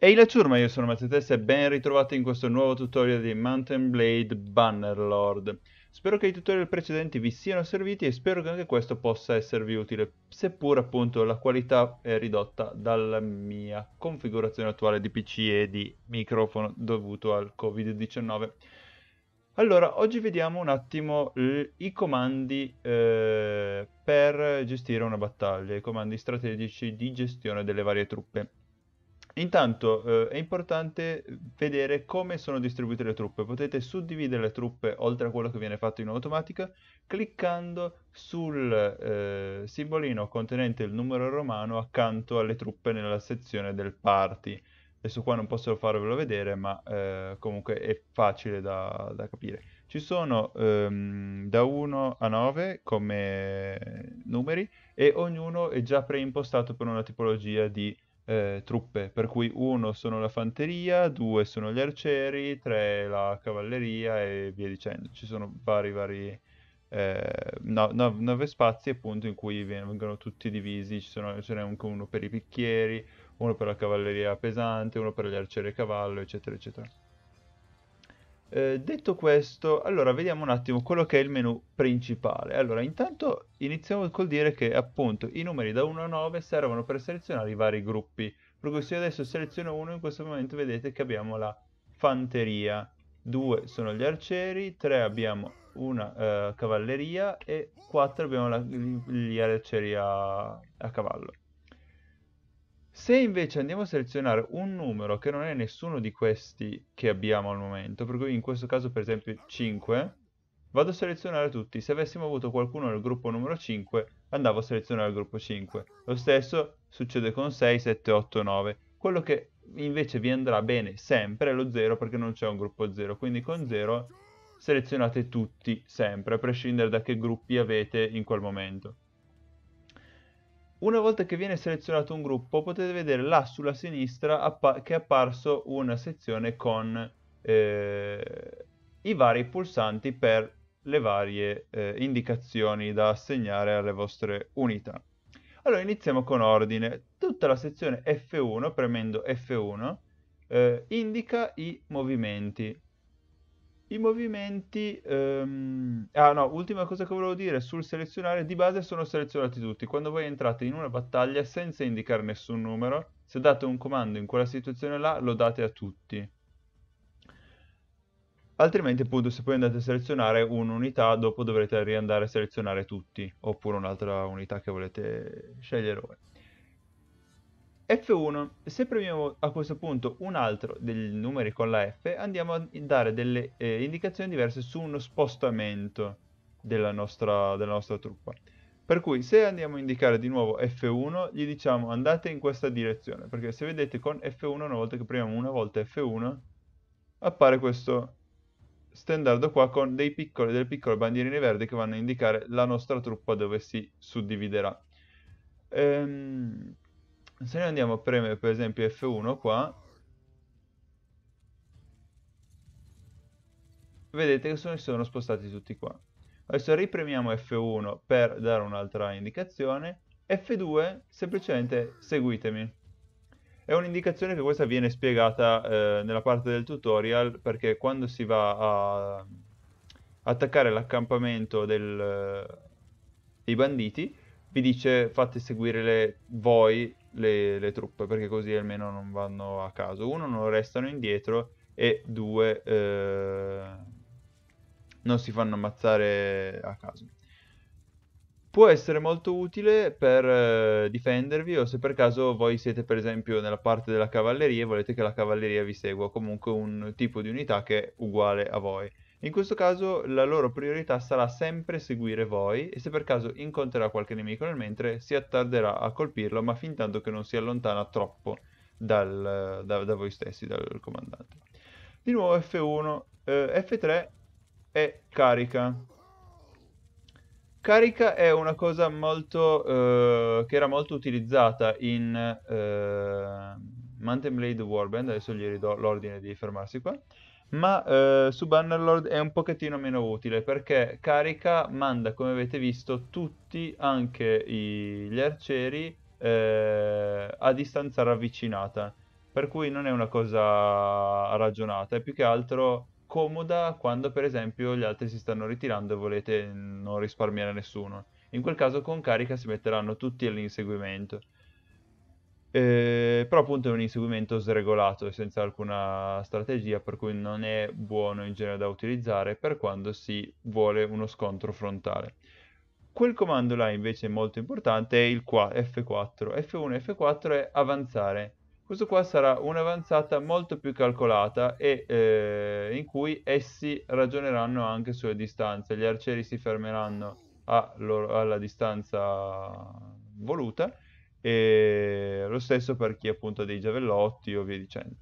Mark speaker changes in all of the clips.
Speaker 1: Ehi la ciurma, io sono Mazzetessa e ben ritrovati in questo nuovo tutorial di Mountain Blade Bannerlord. Spero che i tutorial precedenti vi siano serviti e spero che anche questo possa esservi utile, seppur appunto la qualità è ridotta dalla mia configurazione attuale di PC e di microfono dovuto al Covid-19. Allora, oggi vediamo un attimo i comandi eh, per gestire una battaglia, i comandi strategici di gestione delle varie truppe. Intanto eh, è importante vedere come sono distribuite le truppe. Potete suddividere le truppe oltre a quello che viene fatto in automatica cliccando sul eh, simbolino contenente il numero romano accanto alle truppe nella sezione del party. Adesso qua non posso farvelo vedere, ma eh, comunque è facile da, da capire. Ci sono ehm, da 1 a 9 come numeri e ognuno è già preimpostato per una tipologia di eh, truppe, per cui uno sono la fanteria, due sono gli arcieri, tre la cavalleria e via dicendo. Ci sono vari, vari eh, no, nove spazi appunto in cui vengono tutti divisi, ce n'è anche uno per i picchieri, uno per la cavalleria pesante, uno per gli arcieri a cavallo, eccetera, eccetera. Eh, detto questo, allora vediamo un attimo quello che è il menu principale. Allora, intanto iniziamo col dire che appunto i numeri da 1 a 9 servono per selezionare i vari gruppi. Per cui se io adesso seleziono uno, in questo momento vedete che abbiamo la fanteria, 2 sono gli arcieri, 3 abbiamo una eh, cavalleria e 4 abbiamo la, gli arcieri a, a cavallo. Se invece andiamo a selezionare un numero che non è nessuno di questi che abbiamo al momento, per cui in questo caso per esempio 5, vado a selezionare tutti. Se avessimo avuto qualcuno nel gruppo numero 5, andavo a selezionare il gruppo 5. Lo stesso succede con 6, 7, 8, 9. Quello che invece vi andrà bene sempre è lo 0 perché non c'è un gruppo 0, quindi con 0 selezionate tutti sempre, a prescindere da che gruppi avete in quel momento. Una volta che viene selezionato un gruppo potete vedere là sulla sinistra appa che è apparso una sezione con eh, i vari pulsanti per le varie eh, indicazioni da assegnare alle vostre unità. Allora iniziamo con ordine. Tutta la sezione F1, premendo F1, eh, indica i movimenti. I movimenti, ehm... ah no, ultima cosa che volevo dire, sul selezionare, di base sono selezionati tutti. Quando voi entrate in una battaglia senza indicare nessun numero, se date un comando in quella situazione là, lo date a tutti. Altrimenti appunto se poi andate a selezionare un'unità, dopo dovrete riandare a selezionare tutti, oppure un'altra unità che volete scegliere voi. F1, se premiamo a questo punto un altro dei numeri con la F, andiamo a dare delle eh, indicazioni diverse su uno spostamento della nostra, della nostra truppa. Per cui se andiamo a indicare di nuovo F1, gli diciamo andate in questa direzione, perché se vedete con F1, una volta che premiamo una volta F1, appare questo standard qua con piccoli, delle piccole bandierine verdi che vanno a indicare la nostra truppa dove si suddividerà. Ehm se noi andiamo a premere per esempio F1 qua vedete che sono, sono spostati tutti qua adesso ripremiamo F1 per dare un'altra indicazione F2 semplicemente seguitemi è un'indicazione che questa viene spiegata eh, nella parte del tutorial perché quando si va a attaccare l'accampamento eh, dei banditi vi dice fate seguire le, voi le, le, truppe, perché così almeno non vanno a caso. Uno, non restano indietro e due, eh, non si fanno ammazzare a caso. Può essere molto utile per eh, difendervi o se per caso voi siete per esempio nella parte della cavalleria e volete che la cavalleria vi segua, comunque un tipo di unità che è uguale a voi. In questo caso la loro priorità sarà sempre seguire voi e se per caso incontrerà qualche nemico nel mentre si attarderà a colpirlo ma fin tanto che non si allontana troppo dal, da, da, voi stessi, dal comandante. Di nuovo F1, eh, F3 è carica. Carica è una cosa molto, eh, che era molto utilizzata in eh, Mountain Blade Warband, adesso gli ridò l'ordine di fermarsi qua ma eh, su Bannerlord è un pochettino meno utile perché carica, manda come avete visto tutti, anche i, gli arcieri, eh, a distanza ravvicinata. Per cui non è una cosa ragionata, è più che altro comoda quando per esempio gli altri si stanno ritirando e volete non risparmiare nessuno. In quel caso con carica si metteranno tutti all'inseguimento. Eh, però appunto è un inseguimento sregolato e senza alcuna strategia, per cui non è buono in genere da utilizzare per quando si vuole uno scontro frontale. Quel comando là invece molto importante è il qua, F4. F1 e F4 è avanzare. Questo qua sarà un'avanzata molto più calcolata e eh, in cui essi ragioneranno anche sulle distanze. Gli arcieri si fermeranno loro, alla distanza voluta e lo stesso per chi appunto ha dei giavellotti o via dicendo.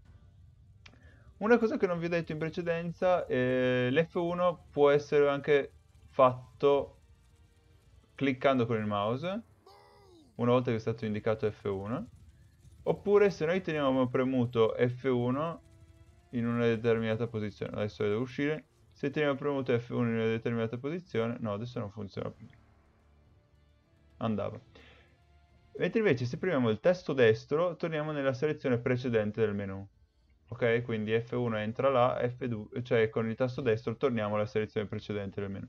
Speaker 1: Una cosa che non vi ho detto in precedenza, eh, l'F1 può essere anche fatto cliccando con il mouse, una volta che è stato indicato F1, oppure se noi teniamo premuto F1 in una determinata posizione, adesso devo uscire, se teniamo premuto F1 in una determinata posizione, no adesso non funziona più, andava. Mentre invece se premiamo il tasto destro torniamo nella selezione precedente del menu. Ok, quindi F1 entra là, F2, cioè con il tasto destro torniamo alla selezione precedente del menu.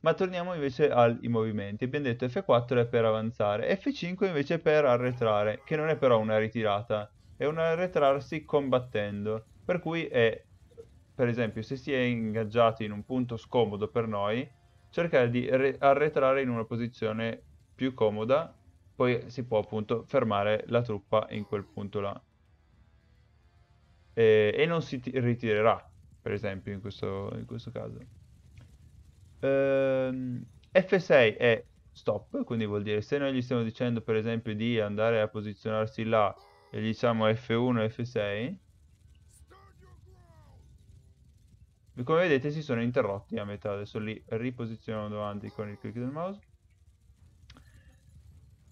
Speaker 1: Ma torniamo invece ai movimenti. Abbiamo detto F4 è per avanzare, F5 invece è per arretrare, che non è però una ritirata, è un arretrarsi combattendo. Per cui è, per esempio, se si è ingaggiati in un punto scomodo per noi, cercare di arretrare in una posizione più comoda, poi si può appunto fermare la truppa in quel punto là. E, e non si ritirerà, per esempio, in questo, in questo caso. Ehm, F6 è stop, quindi vuol dire se noi gli stiamo dicendo per esempio di andare a posizionarsi là e gli diciamo F1, F6, come vedete si sono interrotti a metà, adesso li riposizioniamo davanti con il click del mouse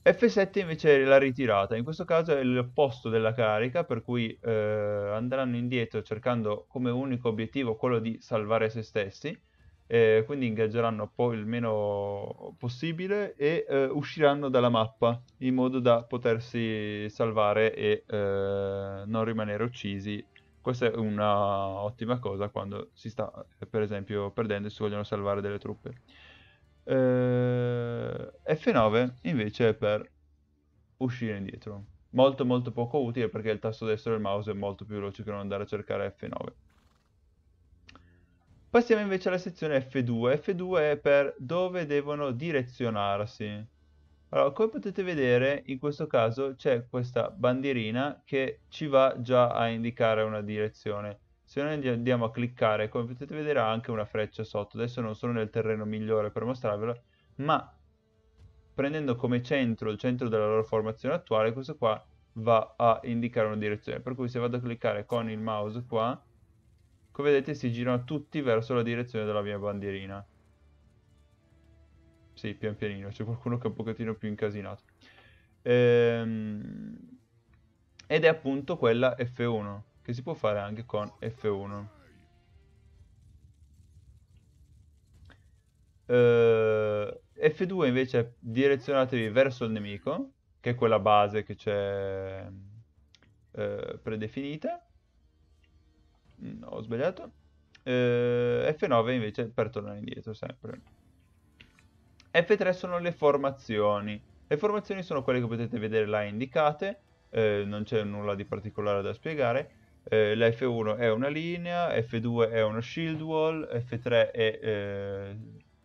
Speaker 1: F7 invece la ritirata, in questo caso è l'opposto della carica, per cui eh, andranno indietro cercando come unico obiettivo quello di salvare se stessi, eh, quindi ingaggeranno poi il meno possibile e eh, usciranno dalla mappa in modo da potersi salvare e eh, non rimanere uccisi. Questa è un'ottima cosa quando si sta, per esempio, perdendo e si vogliono salvare delle truppe. Eh, F9 invece è per uscire indietro. Molto molto poco utile perché il tasto destro del mouse è molto più veloce che non andare a cercare F9. Passiamo invece alla sezione F2. F2 è per dove devono direzionarsi. Allora, come potete vedere, in questo caso c'è questa bandierina che ci va già a indicare una direzione se noi andiamo a cliccare come potete vedere ha anche una freccia sotto adesso non sono nel terreno migliore per mostrarvelo ma prendendo come centro il centro della loro formazione attuale questo qua va a indicare una direzione per cui se vado a cliccare con il mouse qua come vedete si girano tutti verso la direzione della mia bandierina sì pian pianino c'è qualcuno che è un pochettino più incasinato ehm... ed è appunto quella F1 che si può fare anche con F1. Uh, eh, F2 invece direzionatevi verso il nemico, che è quella base che c'è uh, predefinita. No, mm, ho sbagliato. Uh, eh, F9 invece per tornare indietro sempre. F3 sono le formazioni. Le formazioni sono quelle che potete vedere là indicate, eh, non c'è nulla di particolare da spiegare eh, la F1 è una linea, F2 è uno shield wall, F3 è eh,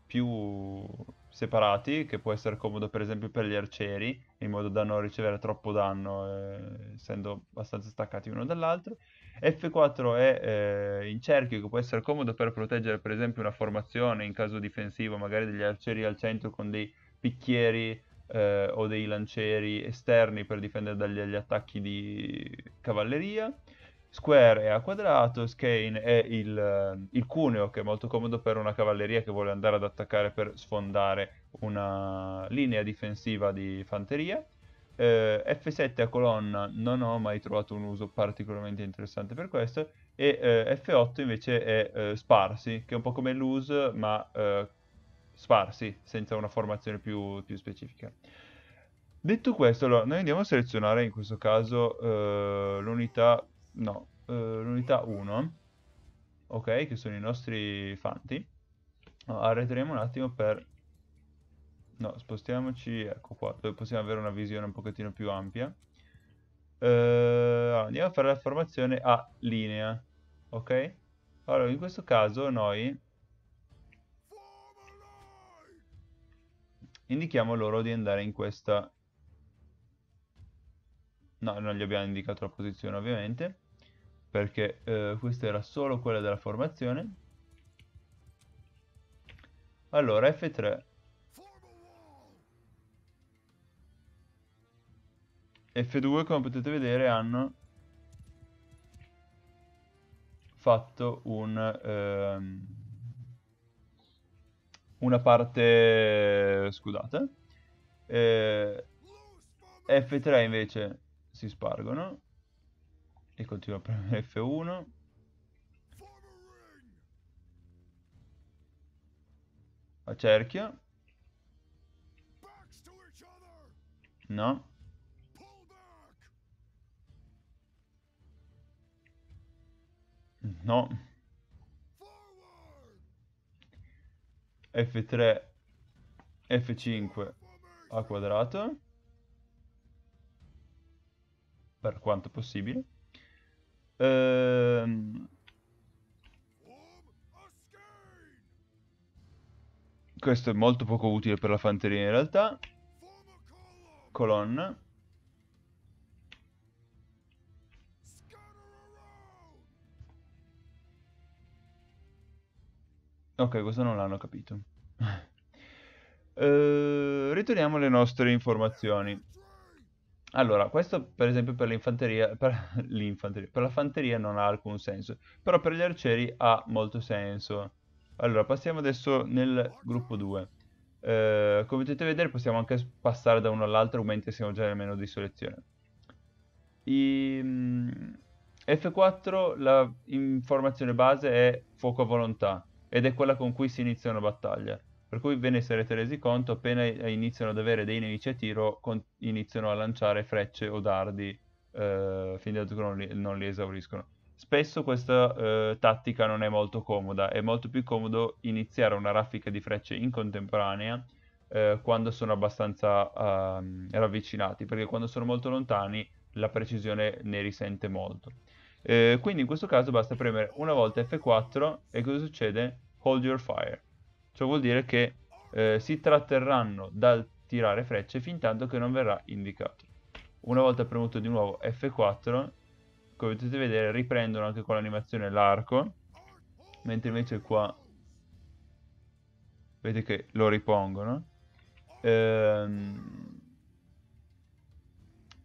Speaker 1: più separati, che può essere comodo per esempio per gli arcieri, in modo da non ricevere troppo danno, eh, essendo abbastanza staccati uno dall'altro. F4 è eh, in cerchio, che può essere comodo per proteggere per esempio una formazione in caso difensivo, magari degli arcieri al centro con dei picchieri eh, o dei lancieri esterni per difendere dagli attacchi di cavalleria. Square è a quadrato, Skane è il, eh, il, cuneo che è molto comodo per una cavalleria che vuole andare ad attaccare per sfondare una linea difensiva di fanteria. Eh, F7 a colonna non ho mai trovato un uso particolarmente interessante per questo e eh, F8 invece è eh, sparsi, che è un po' come lose ma eh, sparsi, senza una formazione più, più specifica. Detto questo, allora, noi andiamo a selezionare in questo caso eh, l'unità no, eh, l'unità 1, ok, che sono i nostri fanti. No, arreteremo un attimo per... No, spostiamoci, ecco qua, dove possiamo avere una visione un pochettino più ampia. Eh, allora, andiamo a fare la formazione a linea, ok? Allora, in questo caso noi indichiamo loro di andare in questa No, non gli abbiamo indicato la posizione ovviamente, perché eh, questa era solo quella della formazione. Allora, F3. F2, come potete vedere, hanno fatto un, ehm, una parte scudata. Eh, F3 invece si spargono e continua a premere F1 a cerchio no no F3 F5 a quadrato per quanto possibile. Ehm... Questo è molto poco utile per la fanteria in realtà. Colonna. Ok, questo non l'hanno capito. ehm... ritorniamo alle nostre informazioni. Allora, questo per esempio per l'infanteria, per l'infanteria, per la fanteria non ha alcun senso, però per gli arcieri ha molto senso. Allora, passiamo adesso nel gruppo 2. Eh, come potete vedere possiamo anche passare da uno all'altro, mentre siamo già nel menu di selezione. I, mm, F4, la informazione base è fuoco a volontà, ed è quella con cui si inizia una battaglia per cui ve ne sarete resi conto appena iniziano ad avere dei nemici a tiro, con- iniziano a lanciare frecce o dardi eh, fin tanto che non li, non li esauriscono. Spesso questa eh, tattica non è molto comoda, è molto più comodo iniziare una raffica di frecce in contemporanea eh, quando sono abbastanza eh, ravvicinati, perché quando sono molto lontani la precisione ne risente molto. Eh, quindi in questo caso basta premere una volta F4 e cosa succede? Hold your fire. Ciò vuol dire che eh, si tratterranno dal tirare frecce fin tanto che non verrà indicato. Una volta premuto di nuovo F4, come potete vedere riprendono anche con l'animazione l'arco, mentre invece qua vedete che lo ripongono. Ehm...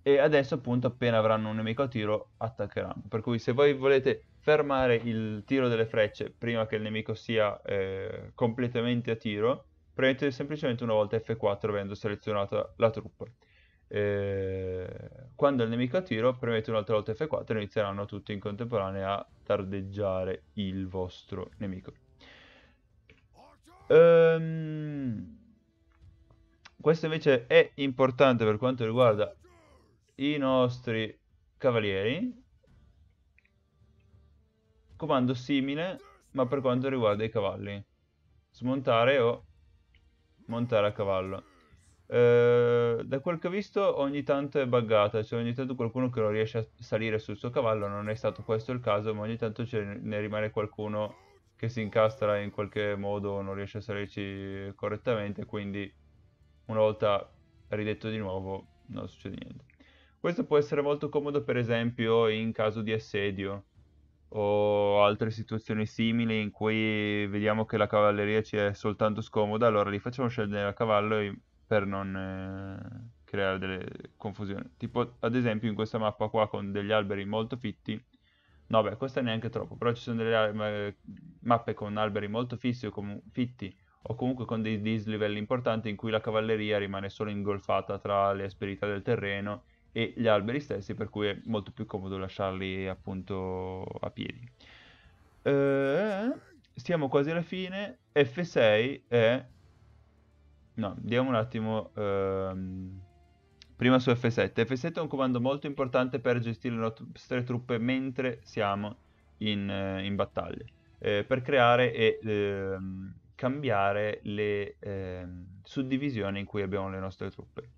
Speaker 1: E adesso appunto appena avranno un nemico a tiro attaccheranno. Per cui se voi volete fermare il tiro delle frecce prima che il nemico sia eh, completamente a tiro, premete semplicemente una volta F4 avendo selezionato la truppa. Eh, quando il nemico a tiro, premete un'altra volta F4 e inizieranno tutti in contemporanea a tardeggiare il vostro nemico. Um, questo invece è importante per quanto riguarda i nostri cavalieri, Comando simile, ma per quanto riguarda i cavalli. Smontare o montare a cavallo. Eh, da quel che ho visto ogni tanto è buggata, cioè ogni tanto qualcuno che non riesce a salire sul suo cavallo, non è stato questo il caso, ma ogni tanto ne rimane qualcuno che si incastra in qualche modo, non riesce a salirci correttamente, quindi una volta ridetto di nuovo non succede niente. Questo può essere molto comodo per esempio in caso di assedio, o altre situazioni simili in cui vediamo che la cavalleria ci è soltanto scomoda, allora li facciamo scendere a cavallo per non eh, creare delle confusioni. Tipo ad esempio in questa mappa qua con degli alberi molto fitti, no beh questa neanche troppo, però ci sono delle eh, mappe con alberi molto fissi o com- fitti o comunque con dei dislivelli importanti in cui la cavalleria rimane solo ingolfata tra le asperità del terreno e gli alberi stessi, per cui è molto più comodo lasciarli appunto a piedi. Eh, stiamo quasi alla fine, F6 è... No, diamo un attimo... Ehm... Prima su F7. F7 è un comando molto importante per gestire le nostre truppe mentre siamo in, in battaglia, eh, per creare e eh, cambiare le ehm, suddivisioni in cui abbiamo le nostre truppe.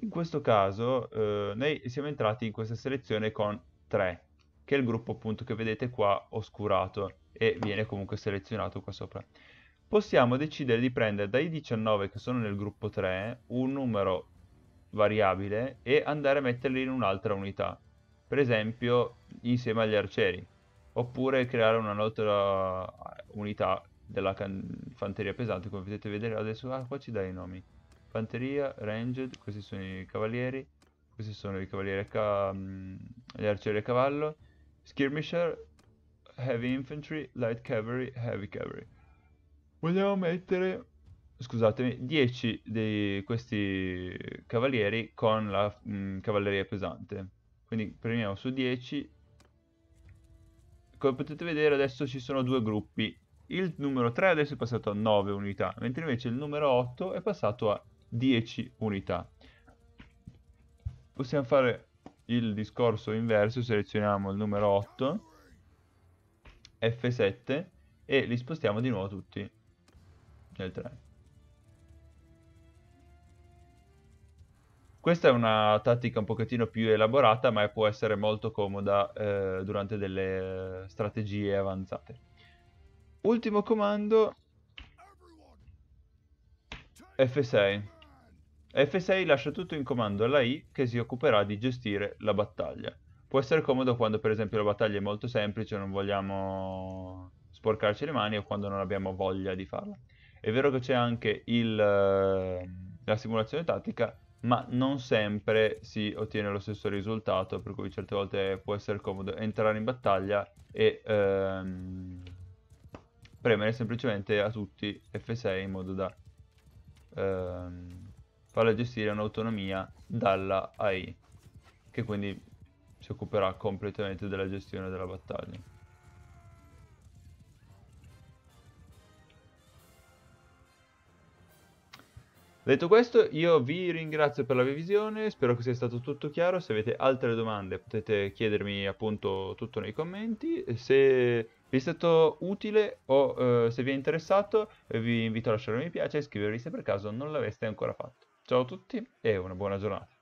Speaker 1: In questo caso eh, noi siamo entrati in questa selezione con 3, che è il gruppo appunto che vedete qua oscurato e viene comunque selezionato qua sopra. Possiamo decidere di prendere dai 19 che sono nel gruppo 3 un numero variabile e andare a metterli in un'altra unità, per esempio insieme agli arcieri, oppure creare un'altra unità della fanteria pesante come potete vedere adesso ah, qua ci dai i nomi Panteria, Ranged, questi sono i cavalieri, questi sono i cavalieri a mm, gli arcieri a cavallo, Skirmisher, Heavy Infantry, Light Cavalry, Heavy Cavalry. Vogliamo mettere, scusatemi, 10 di questi cavalieri con la mh, mm, cavalleria pesante. Quindi premiamo su 10. Come potete vedere adesso ci sono due gruppi. Il numero 3 adesso è passato a 9 unità, mentre invece il numero 8 è passato a 10 unità. Possiamo fare il discorso inverso, selezioniamo il numero 8, F7 e li spostiamo di nuovo tutti nel 3. Questa è una tattica un pochettino più elaborata, ma può essere molto comoda eh, durante delle strategie avanzate. Ultimo comando, F6. F6 lascia tutto in comando alla I che si occuperà di gestire la battaglia. Può essere comodo quando per esempio la battaglia è molto semplice, non vogliamo sporcarci le mani o quando non abbiamo voglia di farla. È vero che c'è anche il, eh, la simulazione tattica, ma non sempre si ottiene lo stesso risultato, per cui certe volte può essere comodo entrare in battaglia e ehm, premere semplicemente a tutti F6 in modo da... Ehm, farla gestire un'autonomia dalla AI, che quindi si occuperà completamente della gestione della battaglia. Detto questo, io vi ringrazio per la visione, spero che sia stato tutto chiaro, se avete altre domande potete chiedermi appunto tutto nei commenti, se vi è stato utile o eh, se vi è interessato vi invito a lasciare un mi piace e iscrivervi se per caso non l'aveste ancora fatto. Ciao a tutti e una buona giornata.